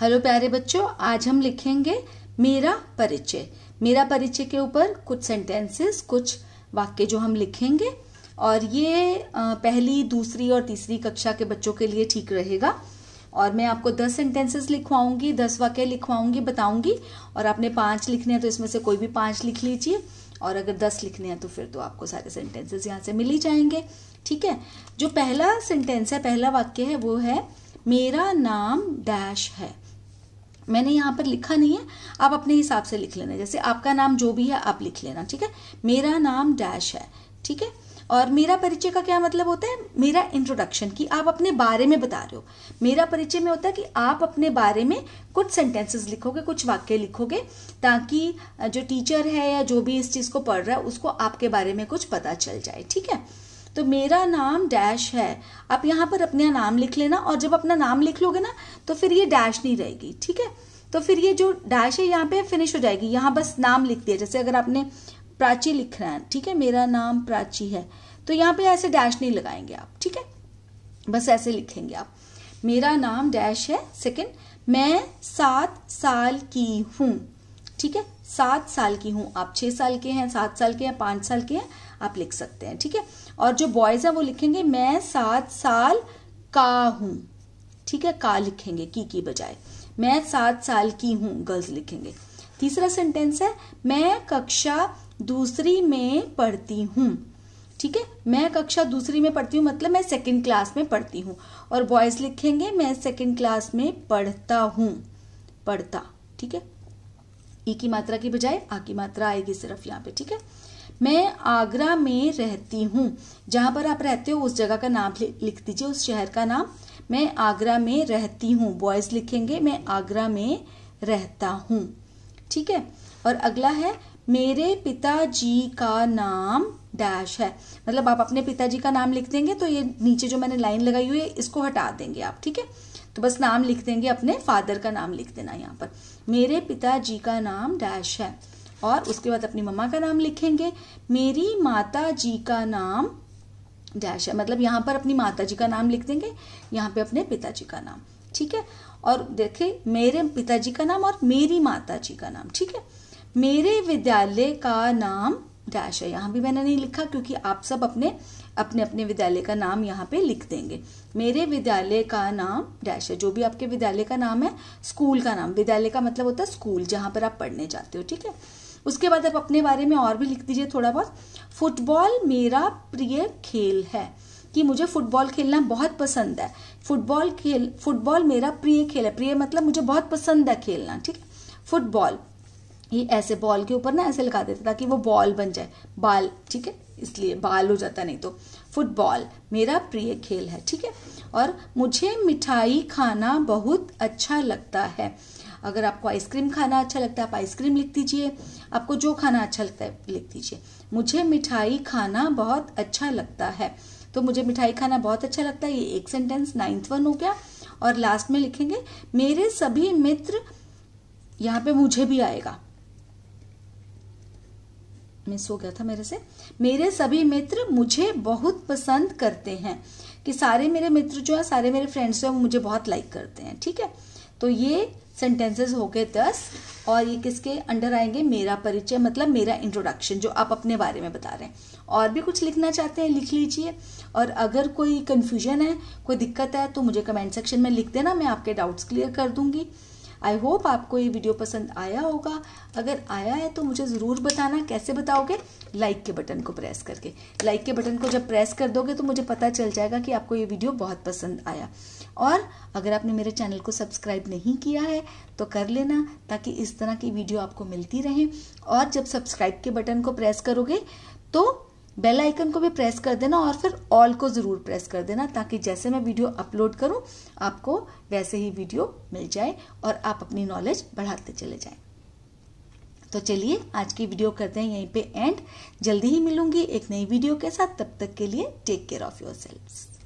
hello प्यारे बच्चों आज हम लिखेंगे मेरा परिचय मेरा परिचय के ऊपर कुछ सेंटेंसेस कुछ वाक्य जो हम लिखेंगे और ये पहली दूसरी और तीसरी कक्षा के बच्चों के लिए ठीक रहेगा और मैं आपको दस सेंटेंसेस लिखवाऊंगी दस वाक्य लिखवाऊंगी बताऊंगी और आपने पांच लिखने हैं तो इसमें से कोई भी पांच लिख लीजिए और अगर दस लिखने हैं तो फिर तो आपको सारे सेंटेंसेस यहाँ से मिल ही जाएंगे ठीक है जो पहला सेंटेंस है पहला वाक्य है वो है मेरा नाम डैश है मैंने यहाँ पर लिखा नहीं है आप अपने हिसाब से लिख लेना जैसे आपका नाम जो भी है आप लिख लेना ठीक है मेरा नाम डैश है ठीक है और मेरा परिचय का क्या मतलब होता है मेरा इंट्रोडक्शन कि आप अपने बारे में बता रहे हो मेरा परिचय में होता है कि आप अपने बारे में कुछ सेंटेंसेस लिखोगे कुछ वाक्य लिखोगे ताकि जो टीचर है या जो भी इस चीज़ को पढ़ रहा है उसको आपके बारे में कुछ पता चल जाए ठीक है तो मेरा नाम डैश है आप यहाँ पर अपना नाम लिख लेना और जब अपना नाम लिख लोगे ना तो फिर ये डैश नहीं रहेगी ठीक है तो फिर ये जो डैश है यहाँ पे फिनिश हो जाएगी यहाँ बस नाम लिख दिया जैसे अगर आपने प्राची लिख रहा है ठीक है मेरा नाम प्राची है तो यहाँ पे ऐसे डैश नहीं लगाएंगे आप ठीक है बस ऐसे लिखेंगे आप मेरा नाम डैश है सेकंड मैं सात साल की हूँ ठीक है सात साल की हूँ आप छः साल के हैं सात साल के हैं पाँच साल के हैं आप लिख सकते हैं ठीक है और जो बॉयज़ हैं वो लिखेंगे मैं सात साल का हूँ ठीक है का लिखेंगे की की बजाय मैं सात साल की हूँ गर्ल्स लिखेंगे तीसरा सेंटेंस है मैं कक्षा दूसरी में पढ़ती हूँ ठीक है मैं कक्षा दूसरी में पढ़ती हूँ मतलब मैं सेकेंड क्लास में पढ़ती हूँ और बॉयज़ लिखेंगे मैं सेकेंड क्लास में पढ़ता हूँ पढ़ता ठीक है ई e की मात्रा की बजाय आ की मात्रा आएगी सिर्फ यहाँ पे ठीक है मैं आगरा में रहती हूँ जहाँ पर आप रहते हो उस जगह का नाम लिख दीजिए उस शहर का नाम मैं आगरा में रहती हूँ बॉयज लिखेंगे मैं आगरा में रहता हूँ ठीक है और अगला है मेरे पिताजी का नाम डैश है मतलब आप अपने पिताजी का नाम लिख देंगे तो ये नीचे जो मैंने लाइन लगाई हुई है इसको हटा देंगे आप ठीक है तो बस नाम लिख देंगे अपने फादर का नाम लिख देना यहाँ पर मेरे पिताजी का नाम डैश है और उसके बाद अपनी मम्मा का नाम लिखेंगे मेरी माता जी का नाम डैश है मतलब यहाँ पर अपनी माता जी का नाम लिख देंगे यहाँ पे अपने पिताजी का नाम ठीक है और देखे मेरे पिताजी का नाम और मेरी माता जी का नाम ठीक है मेरे विद्यालय का नाम डैश है यहाँ भी मैंने नहीं लिखा क्योंकि आप सब अपने अपने अपने विद्यालय का नाम यहाँ पे लिख देंगे मेरे विद्यालय का नाम डैश है जो भी आपके विद्यालय का नाम है स्कूल का नाम विद्यालय का मतलब होता है स्कूल जहाँ पर आप पढ़ने जाते हो ठीक है उसके बाद आप अपने बारे में और भी लिख दीजिए थोड़ा बहुत फुटबॉल मेरा प्रिय खेल है कि मुझे फुटबॉल खेलना बहुत पसंद है फुटबॉल खेल फुटबॉल मेरा प्रिय खेल है प्रिय मतलब मुझे बहुत पसंद है खेलना ठीक है फुटबॉल ये ऐसे बॉल के ऊपर ना ऐसे लगा देते ताकि वो बॉल बन जाए बाल ठीक है इसलिए बाल हो जाता नहीं तो फुटबॉल मेरा प्रिय खेल है ठीक है और मुझे मिठाई खाना बहुत अच्छा लगता है अगर आपको आइसक्रीम खाना अच्छा लगता है आप आइसक्रीम लिख दीजिए आपको जो खाना अच्छा लगता है लिख दीजिए मुझे मिठाई खाना बहुत अच्छा लगता है तो मुझे मिठाई खाना बहुत अच्छा लगता है ये एक सेंटेंस नाइन्थ वन हो गया और लास्ट में लिखेंगे मेरे सभी मित्र यहाँ पे मुझे भी आएगा मिस हो गया था मेरे से मेरे सभी मित्र मुझे बहुत पसंद करते हैं कि सारे मेरे मित्र जो है सारे मेरे फ्रेंड्स हैं वो मुझे बहुत लाइक करते हैं ठीक है तो ये सेंटेंसेस हो गए दस और ये किसके अंडर आएंगे मेरा परिचय मतलब मेरा इंट्रोडक्शन जो आप अपने बारे में बता रहे हैं और भी कुछ लिखना चाहते हैं लिख लीजिए और अगर कोई कन्फ्यूजन है कोई दिक्कत है तो मुझे कमेंट सेक्शन में लिख देना मैं आपके डाउट्स क्लियर कर दूंगी आई होप आपको ये वीडियो पसंद आया होगा अगर आया है तो मुझे ज़रूर बताना कैसे बताओगे लाइक के बटन को प्रेस करके लाइक के बटन को जब प्रेस कर दोगे तो मुझे पता चल जाएगा कि आपको ये वीडियो बहुत पसंद आया और अगर आपने मेरे चैनल को सब्सक्राइब नहीं किया है तो कर लेना ताकि इस तरह की वीडियो आपको मिलती रहे और जब सब्सक्राइब के बटन को प्रेस करोगे तो बेल आइकन को भी प्रेस कर देना और फिर ऑल को ज़रूर प्रेस कर देना ताकि जैसे मैं वीडियो अपलोड करूं आपको वैसे ही वीडियो मिल जाए और आप अपनी नॉलेज बढ़ाते चले जाए तो चलिए आज की वीडियो करते हैं यहीं पे एंड जल्दी ही मिलूंगी एक नई वीडियो के साथ तब तक के लिए take care of your self